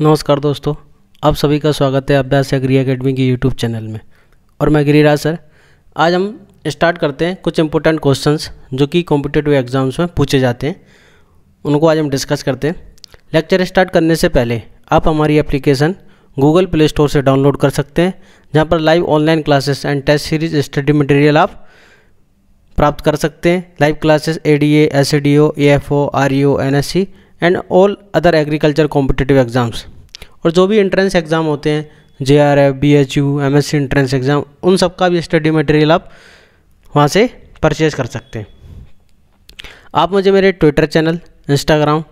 नमस्कार दोस्तों आप सभी का स्वागत है अभ्यास या अकेडमी के यूट्यूब चैनल में और मैं गिरिराज सर आज हम स्टार्ट करते हैं कुछ इंपॉर्टेंट क्वेश्चंस जो कि कॉम्पिटेटिव एग्जाम्स में पूछे जाते हैं उनको आज हम डिस्कस करते हैं लेक्चर स्टार्ट करने से पहले आप हमारी एप्लीकेशन गूगल प्ले स्टोर से डाउनलोड कर सकते हैं जहाँ पर live online classes and test series study material आप प्राप्त कर सकते हैं live classes A D A S D O A F O R E O N S C and all other agriculture competitive exams और जो भी entrance exam होते हैं J R F B H U M S C entrance exam उन सब का भी study material आप वहाँ से परचेज कर सकते हैं आप मुझे मेरे ट्विटर चैनल इंस्टाग्राम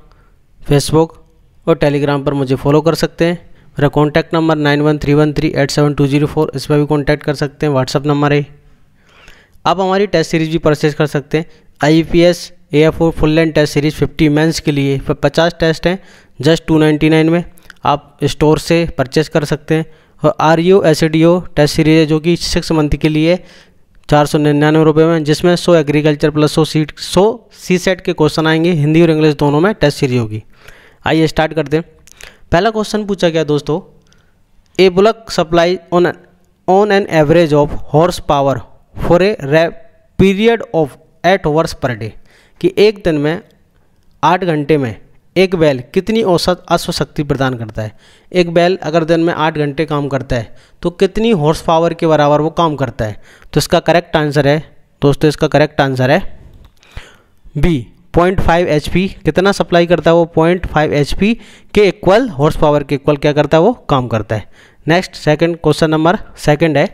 फेसबुक और टेलीग्राम पर मुझे फॉलो कर सकते हैं मेरा contact number nine one three one three eight seven two zero four इस पर भी कॉन्टैक्ट कर सकते हैं व्हाट्सअप नंबर है आप हमारी टेस्ट सीरीज भी परचेज कर सकते हैं I P S A F O full length test series 50 mains के लिए पचास टेस्ट हैं जस्ट 299 में आप स्टोर से परचेस कर सकते हैं और R U S D O test series है जो कि सिक्स मंथ के लिए चार सौ निन्यानवे रुपये में जिसमें सो एग्रीकल्चर प्लस सो सीट सो सी सेट के क्वेश्चन आएंगे हिंदी और इंग्लिश दोनों में टेस्ट सीरीज होगी आइए स्टार्ट करते हैं पहला क्वेश्चन पूछा गया दोस्तों a bullock supply on on an average of horse power for a period of eight hours per day कि एक दिन में आठ घंटे में एक बैल कितनी औसत अश्व शक्ति प्रदान करता है एक बैल अगर दिन में आठ घंटे काम करता है तो कितनी हॉर्स पावर के बराबर वो काम करता है तो इसका करेक्ट आंसर है दोस्तों इसका करेक्ट आंसर है B point five H P कितना सप्लाई करता है वो पॉइंट फाइव एच पी के इक्वल हॉर्स पावर के इक्वल क्या करता है वो काम करता है next second question number second है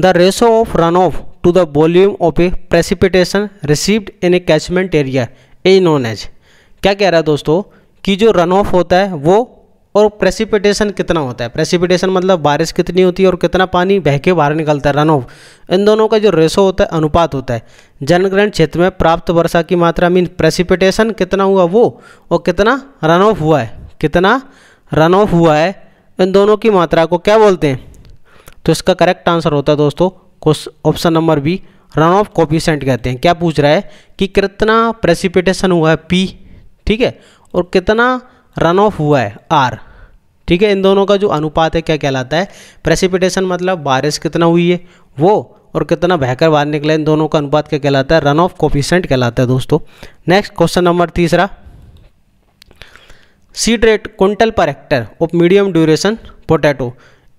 the ratio of run off to the volume of a precipitation received in a catchment area a known as क्या कह रहा है दोस्तों कि जो रन ऑफ होता है वो और प्रेसिपिटेशन कितना होता है प्रेसिपिटेशन मतलब बारिश कितनी होती है और कितना पानी बह के बाहर निकलता है रन ऑफ इन दोनों का जो रेशो होता है अनुपात होता है जनग्रहण क्षेत्र में प्राप्त वर्षा की मात्रा मीन प्रेसिपिटेशन कितना हुआ वो और कितना रन ऑफ हुआ है कितना रन ऑफ हुआ है इन दोनों की मात्रा को क्या बोलते हैं तो इसका करेक्ट आंसर होता है दोस्तों option number B run off coefficient कहते हैं क्या पूछ रहा है कि कितना प्रेसिपिटेशन हुआ है पी ठीक है और कितना रन ऑफ हुआ है आर ठीक है इन दोनों का जो अनुपात है क्या कहलाता है प्रेसिपिटेशन मतलब बारिश कितना हुई है वो और कितना बहकर बाहर निकला इन दोनों का अनुपात क्या कहलाता है रन ऑफ कॉपीसेंट कहलाता है दोस्तों नेक्स्ट क्वेश्चन नंबर तीसरा seed rate quintal per hectare of medium duration potato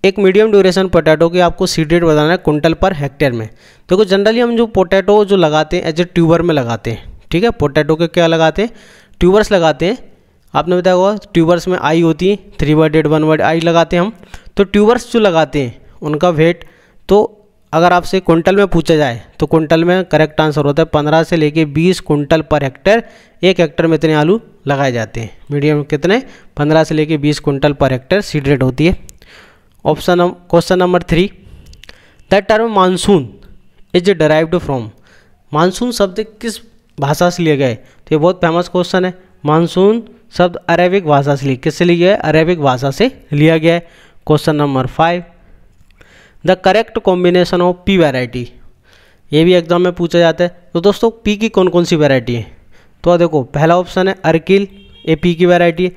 एक मीडियम ड्यूरेशन पोटैटो की आपको सीड रेट बताना है कुंटल पर हेक्टेयर में देखो तो जनरली हम जो पोटैटो जो लगाते हैं एज ए ट्यूबर में लगाते हैं ठीक है पोटैटो के क्या लगाते हैं ट्यूबर्स लगाते हैं आपने बताया होगा ट्यूबर्स में आई होती है थ्री बाई डेट वन बाई आई लगाते हैं हम तो ट्यूबर्स जो लगाते हैं उनका वेट तो अगर आपसे कुंटल में पूछा जाए तो कुंटल में करेक्ट आंसर होता है पंद्रह से लेके बीस कुंटल पर हेक्टेयर एक हेक्टेयर में इतने आलू लगाए जाते हैं मीडियम कितने पंद्रह से लेके बीस quintal per hectare seed rate होती है option question number three the term monsoon is derived from monsoon शब्द किस भाषा से लिए गए तो ये बहुत फेमस क्वेश्चन है मानसून शब्द अरेबिक भाषा से लिए किससे लिए गया अरेबिक भाषा से लिया गया है question number five the correct combination of P variety ये भी एग्जाम में पूछा जाता है तो दोस्तों पी की कौन कौन सी वैरायटी है तो देखो पहला ऑप्शन है अर्किल ये पी की वैरायटी है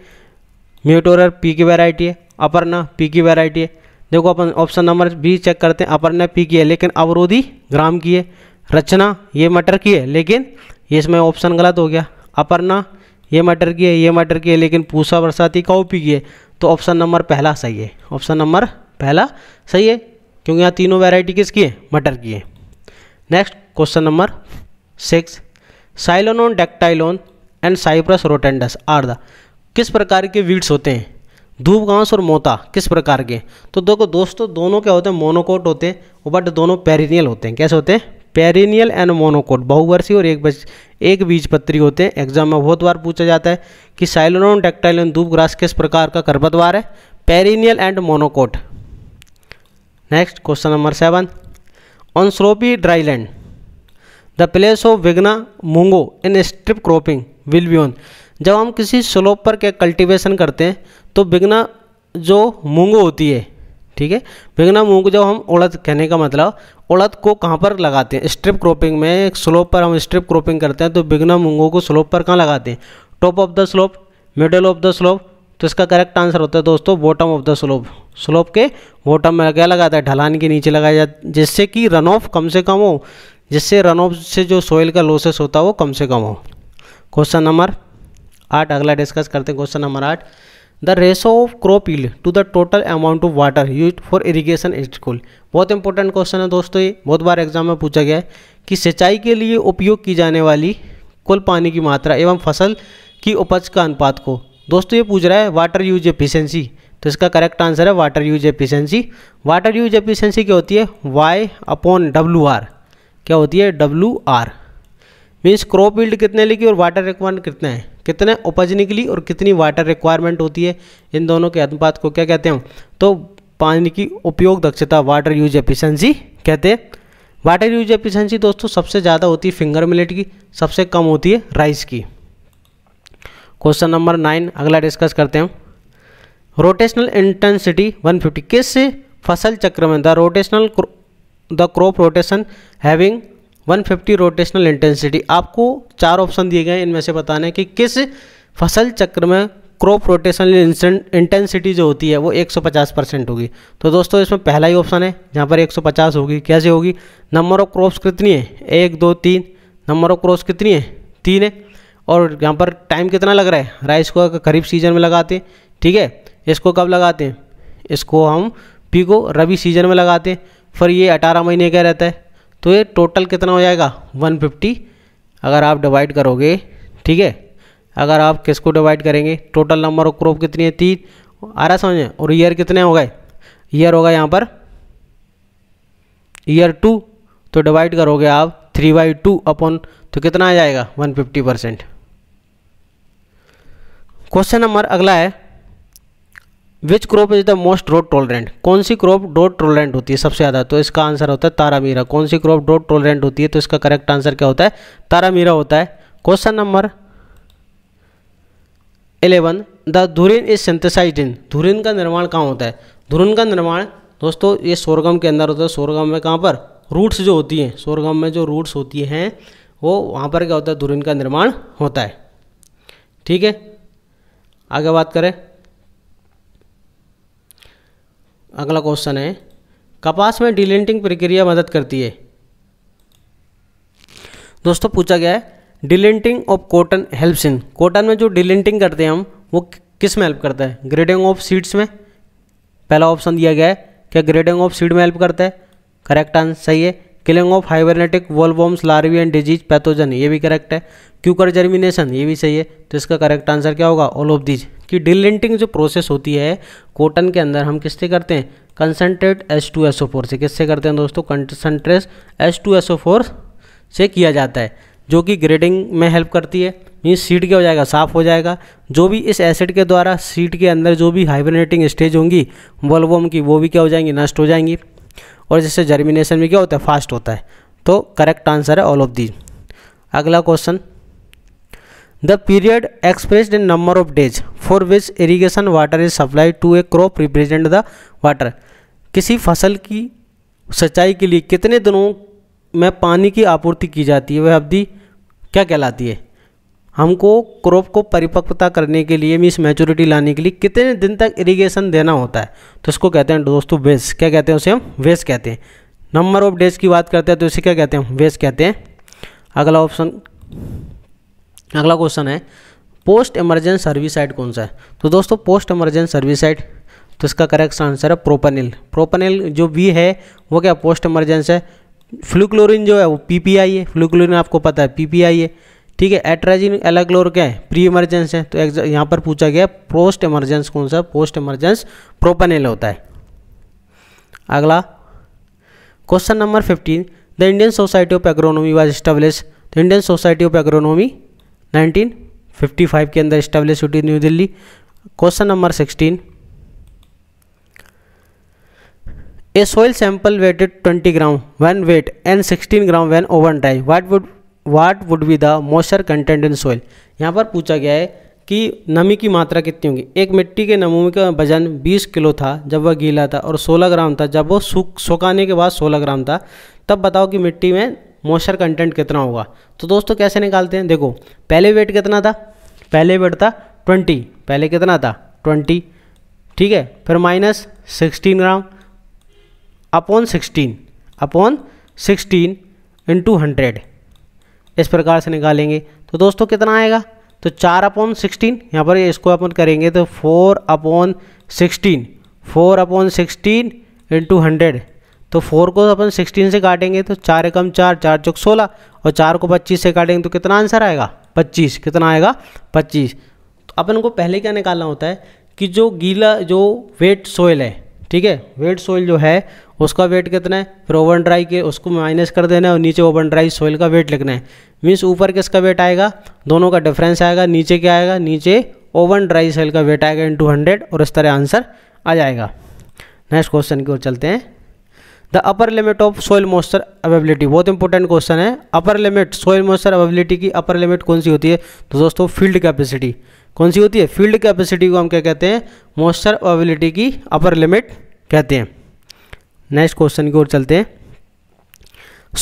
म्यूटोर पी की वैरायटी है अपर्णा पी की वैरायटी है देखो अपन ऑप्शन नंबर बी चेक करते हैं अपर्णा पी की है लेकिन अवरोधी ग्राम की है रचना ये मटर की है लेकिन ये इसमें ऑप्शन गलत हो गया अपर्णा ये मटर की है ये मटर की है लेकिन पूसा बरसाती काउपी की है तो ऑप्शन नंबर पहला सही है ऑप्शन नंबर पहला सही है क्योंकि यहाँ तीनों वैरायटी किसकी है मटर की है next question number six Cynodon dactylon and Cyperus rotundus are the किस प्रकार के वीड्स होते हैं धूप घास और मोता किस प्रकार के तो देखो दोस्तों दोनों क्या होते हैं मोनोकोट होते हैं बट दोनों पेरिनियल होते हैं कैसे होते हैं पेरिनियल एंड मोनोकोट बहुवर्षीय और एक बच एक बीज पत्री होते हैं एग्जाम में बहुत बार पूछा जाता है कि साइलोनोन टेक्टाइलन धूप ग्रास किस प्रकार का खरपतवार है perennial and monocot next question number seven on sloping dryland the place of Vigna mungo in strip cropping will be on जब हम किसी स्लोप पर क्या कल्टीवेशन करते हैं तो बिगना जो मूंग होती है ठीक है बिगना मूंग जब हम उड़द कहने का मतलब उड़द को कहाँ पर लगाते हैं स्ट्रिप क्रॉपिंग में स्लोप पर हम स्ट्रिप क्रॉपिंग करते हैं तो बिगना मूंगों को स्लोप पर कहाँ लगाते हैं top of the slope middle of the slope तो इसका करेक्ट आंसर होता है दोस्तों bottom of the slope slope के बॉटम में क्या लगाता है ढलान के नीचे लगाया जाता जिससे कि रन ऑफ कम से कम हो जिससे रन ऑफ से जो सॉइल का लॉसेस होता है वो कम से कम हो क्वेश्चन नंबर आठ अगला डिस्कस करते हैं क्वेश्चन नंबर आठ the ratio of crop yield to the total amount of water use for irrigation is call बहुत इंपॉर्टेंट क्वेश्चन है दोस्तों ये बहुत बार एग्जाम में पूछा गया है कि सिंचाई के लिए उपयोग की जाने वाली कुल पानी की मात्रा एवं फसल की उपज का अनुपात को दोस्तों ये पूछ रहा है वाटर यूज एफिशेंसी तो इसका करेक्ट आंसर है water use efficiency water use efficiency क्या होती है वाई अपॉन डब्ल्यू आर क्या होती है W R means crop yield कितने लिखी और वाटर रिक्वायरमेंट कितना है कितने उपज निकली और कितनी वाटर रिक्वायरमेंट होती है इन दोनों के अनुपात को क्या कहते हैं तो पानी की उपयोग दक्षता वाटर यूज एफिशंसी कहते हैं वाटर यूज एफिशंसी दोस्तों सबसे ज़्यादा होती है फिंगर मिलेट की सबसे कम होती है राइस की क्वेश्चन नंबर नाइन अगला डिस्कस करते हैं रोटेशनल इंटेंसिटी 150 किस फसल चक्र में the rotational the crop rotation having 150 rotational intensity आपको चार ऑप्शन दिए गए हैं इनमें से बताना है कि किस फसल चक्र में क्रॉप रोटेशनल इंटेंसिटी जो होती है वो 150 परसेंट होगी तो दोस्तों इसमें पहला ही ऑप्शन है जहाँ पर 150 होगी कैसे होगी नंबर ऑफ क्रॉप्स कितनी है एक दो तीन नंबर ऑफ क्रॉप्स कितनी है तीन है और यहाँ पर टाइम कितना लग रहा है राइस को खरीफ सीजन में लगाते हैं ठीक है इसको कब लगाते हैं इसको हम पी को रबी सीजन में लगाते हैं फिर ये अठारह महीने का रहता है तो ये टोटल कितना हो जाएगा 150 अगर आप डिवाइड करोगे ठीक है अगर आप किसको डिवाइड करेंगे टोटल नंबर ऑफ क्रॉप कितनी है तीन आ रहा समझ और ईयर कितने हो गए ईयर होगा यहाँ पर ईयर टू तो डिवाइड करोगे आप थ्री बाई टू अपन तो कितना आ जाएगा one fifty percent question number अगला है which crop is the most drought tolerant कौन सी क्रॉप डॉट टॉलरेंट होती है सबसे ज़्यादा तो इसका आंसर होता है तारा मीरा कौन सी क्रॉप डॉट टॉलरेंट होती है तो इसका करेक्ट आंसर क्या होता है तारा मीरा होता है question number eleven the dhurrin is synthesize in dhurrin का निर्माण कहाँ होता है धुरिन का निर्माण दोस्तों ये सोरगम के अंदर होता है सोरगम में कहाँ पर रूट्स जो होती हैं सोरगम में जो रूट्स होती हैं वो वहाँ पर क्या होता है धुरिन का निर्माण होता है ठीक है आगे बात करें अगला क्वेश्चन है कपास में डिलेंटिंग प्रक्रिया मदद करती है दोस्तों पूछा गया है delinting of cotton helps in cotton में जो डिलेंटिंग करते हैं हम वो किस में हेल्प करता है ग्रेडिंग ऑफ सीड्स में पहला ऑप्शन दिया गया है क्या ग्रेडिंग ऑफ सीड में हेल्प करता है करेक्ट आंसर सही है killing of hibernating bollworms larvae and disease pathogen ये भी करेक्ट है क्यूकर जर्मिनेशन ये भी सही है तो इसका करेक्ट आंसर क्या होगा ऑल ऑफ दीज कि डिलिंटिंग जो प्रोसेस होती है कॉटन के अंदर हम किससे करते हैं concentrate S two S O four से किससे करते हैं दोस्तों concentrate S two S O four से किया जाता है जो कि ग्रेडिंग में हेल्प करती है मीन सीड क्या हो जाएगा साफ़ हो जाएगा जो भी इस एसिड के द्वारा सीड के अंदर जो भी हाइब्रेटिंग स्टेज होंगी बल्बोम की वो भी क्या हो जाएंगी नष्ट हो जाएंगी और जिससे जर्मिनेशन में क्या होता है फास्ट होता है तो करेक्ट आंसर है ऑल ऑफ दीज अगला question the period expressed in number of days for which irrigation water is supply to a crop represent the water किसी फसल की सिंचाई के लिए कितने दिनों में पानी की आपूर्ति की जाती है वह अवधि क्या कहलाती है हमको क्रॉप को परिपक्वता करने के लिए मीस मैच्योरिटी लाने के लिए कितने दिन तक इरिगेशन देना होता है तो इसको कहते हैं दोस्तों वेस्ट क्या कहते हैं उसे हम वेस्ट कहते हैं नंबर ऑफ डेज की बात करते हैं तो इसे क्या कहते हैं वेस्ट कहते हैं अगला ऑप्शन अगला क्वेश्चन है पोस्ट इमरजेंस सर्विस साइट कौन सा है तो दोस्तों पोस्ट इमरजेंस सर्विस साइट तो इसका करेक्ट आंसर है प्रोपनिल प्रोपनिल जो वी है वो क्या पोस्ट इमरजेंस है फ्लूक्लोरिन जो है वो पीपीआई है फ्लूक्लोरिन आपको पता है पीपीआई है ठीक है एट्राजिन एलाक्लोर क्या है प्री इमरजेंस है तो यहाँ पर पूछा गया पोस्ट इमरजेंस कौन सा पोस्ट इमरजेंस प्रोपनिल होता है अगला question number fifteen the Indian society of agronomy was establish the Indian society of agronomy 1955 के अंदर स्टेब्लिश हुई new Delhi question number 16 a soil sample weighted 20 gram when weight and 16 gram when oven dry what would what would be the moisture content in soil यहाँ पर पूछा गया है कि नमी की मात्रा कितनी होगी एक मिट्टी के नमूने का वजन 20 किलो था जब वह गीला था और 16 ग्राम था जब वो सूख सुखाने के बाद 16 ग्राम था तब बताओ कि मिट्टी में मॉइस्चर कंटेंट कितना होगा तो दोस्तों कैसे निकालते हैं देखो पहले वेट कितना था पहले वेट था ट्वेंटी पहले कितना था ट्वेंटी ठीक है फिर minus sixteen gram upon sixteen upon sixteen into hundred इस प्रकार से निकालेंगे तो दोस्तों कितना आएगा तो चार अपॉन सिक्सटीन यहाँ पर इसको अपन करेंगे तो four upon sixteen four upon sixteen into hundred तो फोर को अपन सिक्सटीन से काटेंगे तो चार एकम चार चार चौक सोलह और चार को पच्चीस से काटेंगे तो कितना आंसर आएगा पच्चीस कितना आएगा पच्चीस तो अपन को पहले क्या निकालना होता है कि जो गीला जो वेट सोयल है ठीक है वेट सोइल जो है उसका वेट कितना है फिर ओवन ड्राई के उसको माइनस कर देना है और नीचे ओवन ड्राई सोइल का वेट लिखना है मीन्स ऊपर किसका वेट आएगा दोनों का डिफरेंस आएगा नीचे क्या आएगा नीचे ओवन ड्राई सोइल का वेट आएगा टू हंड्रेड और इस तरह आंसर आ जाएगा नेक्स्ट क्वेश्चन की ओर चलते हैं the upper limit of soil moisture availability बहुत इंपॉर्टेंट क्वेश्चन है upper limit soil moisture availability की अपर लिमिट कौन सी होती है तो दोस्तों फील्ड कैपेसिटी कौन सी होती है फील्ड कैपेसिटी को हम क्या कहते हैं मॉइस्चर अवेबिलिटी की अपर लिमिट कहते हैं नेक्स्ट क्वेश्चन की ओर चलते हैं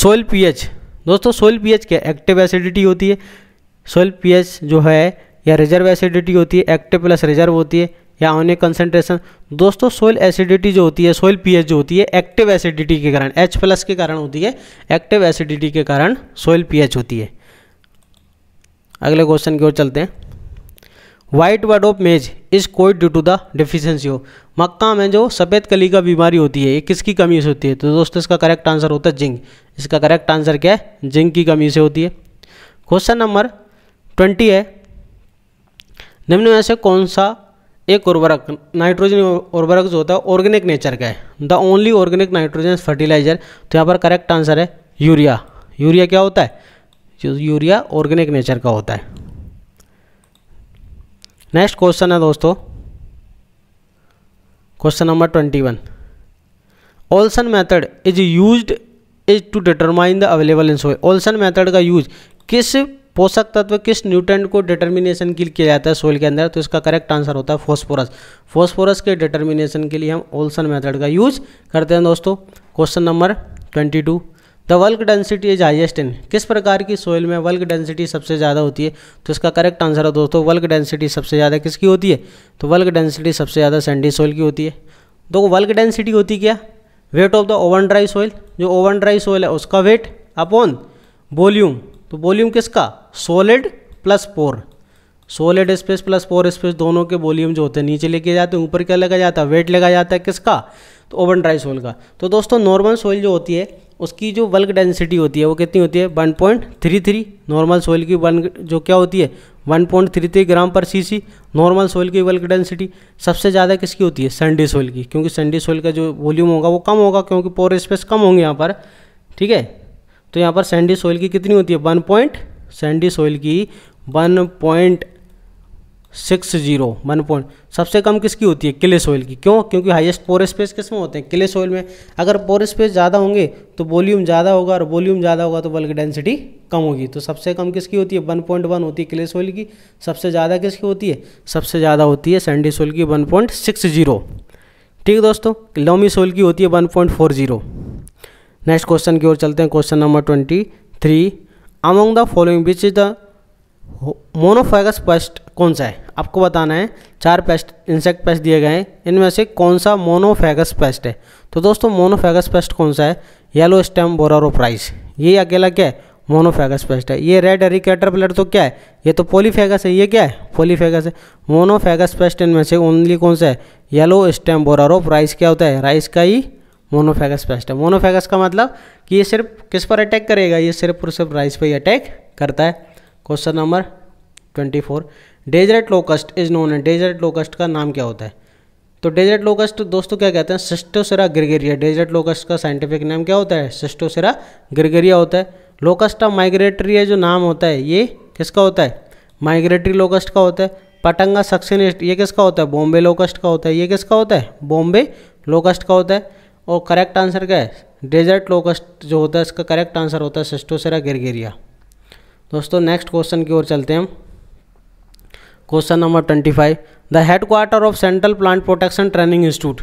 सोइल पीएच दोस्तों सोइल पीएच क्या एक्टिव एसिडिटी होती है सोइल पीएच जो है या रिजर्व एसिडिटी होती है एक्टिव प्लस रिजर्व होती है या होने कंसेंट्रेशन दोस्तों सोइल एसिडिटी जो होती है सोइल पीएच जो होती है एक्टिव एसिडिटी के कारण एच प्लस के कारण होती है एक्टिव एसिडिटी के कारण सोइल पीएच होती है अगले क्वेश्चन की ओर चलते हैं white bud of maize is caused due to the deficiency of मक्का में जो सफ़ेद कली का बीमारी होती है ये किसकी कमी से होती है तो दोस्तों इसका करेक्ट आंसर होता है जिंक इसका करेक्ट आंसर क्या है जिंक की कमी से होती है क्वेश्चन नंबर ट्वेंटी है निम्न में से कौन सा एक उर्वरक नाइट्रोजन उर्वरक जो होता है ऑर्गेनिक नेचर का है the only organic nitrogen fertiliser तो यहाँ पर करेक्ट आंसर है यूरिया यूरिया क्या होता है यूरिया ऑर्गेनिक नेचर का होता है नेक्स्ट क्वेश्चन है दोस्तों question number twenty one Olsen method is use is to determine the available in soil Olsen method का यूज किस पोषक तत्व किस न्यूट्रेंट को डिटर्मिनेशन के लिए किया जाता है सोइल के अंदर तो इसका करेक्ट आंसर होता है फॉस्फोरस फॉस्फोरस के डिटर्मिनेशन के लिए हम ओल्सन मेथड का यूज करते हैं दोस्तों question number twenty two the bulk density is highest in किस प्रकार की सोइल में वर्क डेंसिटी सबसे ज़्यादा होती है तो इसका करेक्ट आंसर है दोस्तों वर्क डेंसिटी सबसे ज़्यादा किसकी होती है तो वर्क डेंसिटी सबसे ज़्यादा सेंडी सोइल की होती है दो वल्क डेंसिटी होती क्या weight of the oven dry soil जो ओवन ड्राई सोइल है उसका वेट अपॉन वॉल्यूम तो वॉल्यूम किसका solid plus pore solid space plus pore space दोनों के वॉल्यूम जो होते हैं नीचे लेके जाते हैं ऊपर क्या लगा जाता है वेट लगा जाता है किसका तो ओवन ड्राई सोइल का तो दोस्तों नॉर्मल सोइल जो होती है उसकी जो बल्क डेंसिटी होती है वो कितनी होती है 1.33 नॉर्मल सोइल की वन जो क्या होती है 1.33 gram per cc normal soil की बल्क डेंसिटी सबसे ज़्यादा किसकी होती है संडी सोइल की क्योंकि संडी सोइल का जो वॉल्यूम होगा वो कम होगा क्योंकि पोर स्पेस कम होंगे यहाँ पर ठीक है तो यहाँ पर सैंडी सोइल की कितनी होती है वन पॉइंट सैंडी सोइल की one point six zero one point सबसे कम किसकी होती है किले सोइल की क्यों क्योंकि हाईएस्ट पोर स्पेस किस में होते हैं किले सोइल में अगर पोर स्पेस ज़्यादा होंगे तो वॉल्यूम ज़्यादा होगा और वॉल्यूम ज़्यादा होगा तो बल्कि डेंसिटी कम होगी तो सबसे कम किसकी होती है वन पॉइंट वन होती है किले सोइल की सबसे ज़्यादा किसकी होती है सबसे ज़्यादा होती है सैंडी सोइल की वन पॉइंट सिक्स जीरो ठीक है दोस्तों लोमी सोइल की होती है one point four zero next question की ओर चलते हैं question number twenty three among the following which is the monophagous pest कौन सा है आपको बताना है चार पेस्ट इंसेक्ट पेस्ट दिए गए हैं इनमें से कौन सा मोनोफेगस पेस्ट है तो दोस्तों मोनोफेगस पेस्ट कौन सा है येलो स्टेम प्राइस ये अकेला क्या है मोनोफेगस पेस्ट है ये रेड एरी कैटरपिलर तो क्या है ये तो पोलीफेगस है ये क्या है पोलीफेगस है मोनोफेगस पेस्ट इनमें से ओनली कौन सा है येलो स्टेम बोरारो राइस क्या होता है राइस का ही मोनोफेगस पेस्ट है मोनोफेगस का मतलब कि ये सिर्फ किस पर अटैक करेगा ये सिर्फ और सिर्फ राइस पर ही अटैक करता है question number twenty four desert locust is known है डेजर्ट लोकस्ट का नाम क्या होता है तो डेजर्ट लोकस्ट दोस्तों क्या कहते हैं सिस्टोसरा ग्रिगेरिया डेजर्ट लोकस्ट का साइंटिफिक नाम क्या होता है सिस्टोसरा ग्रिगेरिया होता है लोकस्ट ऑफ माइग्रेटरी जो नाम होता है ये किसका होता है माइग्रेटरी लोकस्ट का होता है पटंगा सक्सिनिस्ट ये किसका होता है बॉम्बे लोकस्ट का होता है ये किसका होता है बॉम्बे लोकस्ट का होता है और करेक्ट आंसर क्या है डेजर्ट लोकस्ट जो होता है इसका करेक्ट आंसर होता है सिस्टोसेरा गिरगेरिया दोस्तों नेक्स्ट क्वेश्चन की ओर चलते हैं question number twenty five the headquarter of central plant protection training institute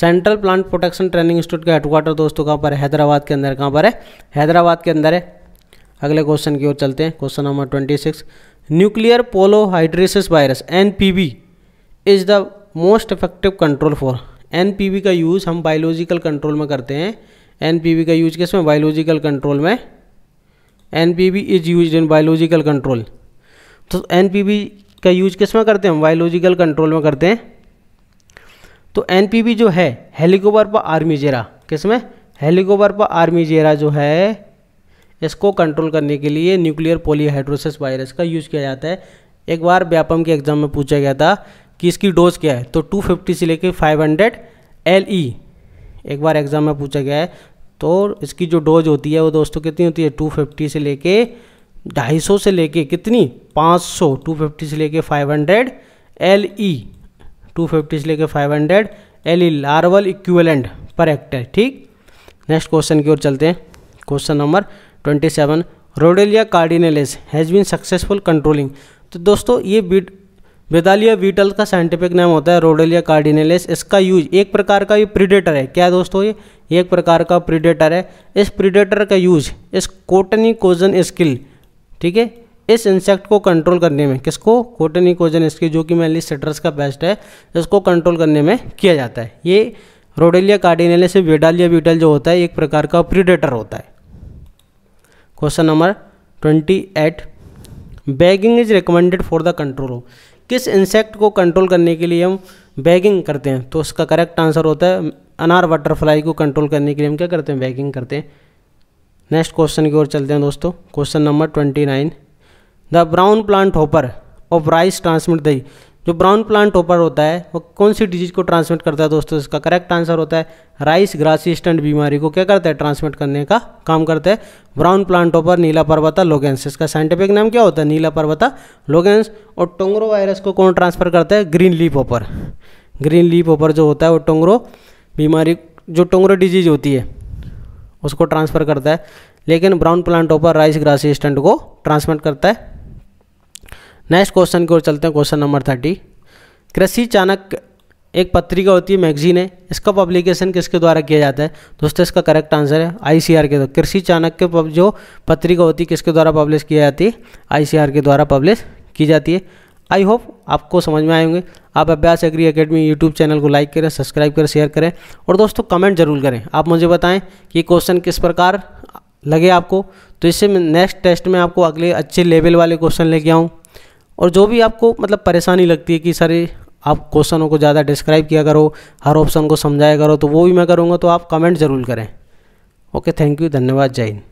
central plant protection training institute का हेडक्वार्टर दोस्तों कहाँ पर है हैदराबाद के अंदर कहाँ पर है हैदराबाद के अंदर है अगले क्वेश्चन की ओर चलते हैं question number twenty six nuclear polyhedrosis virus N P V is the most effective control for N का यूज़ हम बायोलॉजिकल कंट्रोल में करते हैं एन का यूज किस में बायोलॉजिकल कंट्रोल में N is use in biological control तो एन का यूज किस में करते हैं हम बायोलॉजिकल कंट्रोल में करते हैं तो एन जो है आर्मी जेरा किस में आर्मी जेरा जो है इसको कंट्रोल करने के लिए न्यूक्लियर पोलियोहाइड्रोसिस वायरस का यूज़ किया जाता है एक बार व्यापम के एग्जाम में पूछा गया था कि इसकी डोज क्या है तो 250 से लेके 500 हंड्रेड एल ई एक बार एग्ज़ाम में पूछा गया है तो इसकी जो डोज होती है वो दोस्तों कितनी होती है 250 से लेके 250 से लेके कितनी 500 250 से लेके 500 hundred L E two fifty से लेकर five hundred L E larval equivalent per hectare ठीक नेक्स्ट क्वेश्चन की ओर चलते हैं question number twenty seven Rodolia cardinalis has been successful controlling तो दोस्तों ये बीट बेदालिया बीटल का साइंटिफिक नाम होता है रोडेलिया कार्डिनेलेस इसका यूज एक प्रकार का ये प्रीडेटर है क्या दोस्तों ये एक प्रकार का प्रीडेटर है इस प्रीडेटर का यूज इस कोटनिकोजन स्किल ठीक है इस इंसेक्ट को कंट्रोल करने में किसको कोटनिकोजन स्किल जो कि मेनली सिट्रस का बेस्ट है इसको कंट्रोल करने में किया जाता है ये रोडेलिया कार्डिनेले से वेडालिया बीटल जो होता है एक प्रकार का प्रीडेटर होता है question number twenty eight bagging is recommended for the control of किस इंसेक्ट को कंट्रोल करने के लिए हम बैगिंग करते हैं तो उसका करेक्ट आंसर होता है अनार बटरफ्लाई को कंट्रोल करने के लिए हम क्या करते हैं बैगिंग करते हैं नेक्स्ट क्वेश्चन की ओर चलते हैं दोस्तों question number twenty nine the brown plant hopper of rice transmit the जो ब्राउन प्लांट ओपर होता है वो कौन सी डिजीज को ट्रांसमिट करता है दोस्तों इसका करेक्ट आंसर होता है राइस ग्रासिस्टेंट बीमारी को क्या करता है ट्रांसमिट करने का काम करता है ब्राउन प्लांट ओपर नीला पर्वता लोगेंस इसका साइंटिफिक नाम क्या होता है नीला पर्वता लोगेंस और टोंगरो वायरस को कौन ट्रांसफर करता है green leaf hopper green leaf hopper जो होता है वो टोंगरो बीमारी जो टोंगरो डिजीज होती है उसको ट्रांसफर करता है लेकिन brown plant hopper rice grassy stunt को ट्रांसमिट करता है नेक्स्ट क्वेश्चन की ओर चलते हैं क्वेश्चन नंबर थर्टी कृषि चाणक एक पत्रिका होती है मैगजीन है इसका पब्लिकेशन किसके द्वारा किया जाता है दोस्तों इसका करेक्ट आंसर है आईसीआर के द्वारा कृषि चाणक्य जो पत्रिका होती है किसके द्वारा पब्लिश की जाती है आईसीआर के द्वारा पब्लिश की जाती है आई होप आपको समझ में आए होंगे आप Abhyas Agri Academy YouTube channel को लाइक करें सब्सक्राइब करें शेयर करें और दोस्तों कमेंट जरूर करें आप मुझे बताएं कि क्वेश्चन किस प्रकार लगे आपको तो इससे नेक्स्ट टेस्ट में आपको अगले अच्छे लेवल वाले क्वेश्चन लेके आऊँ और जो भी आपको मतलब परेशानी लगती है कि सर आप क्वेश्चनों को ज़्यादा डिस्क्राइब किया करो हर ऑप्शन को समझाया करो तो वो भी मैं करूँगा तो आप कमेंट ज़रूर करें ओके थैंक यू धन्यवाद जय हिंद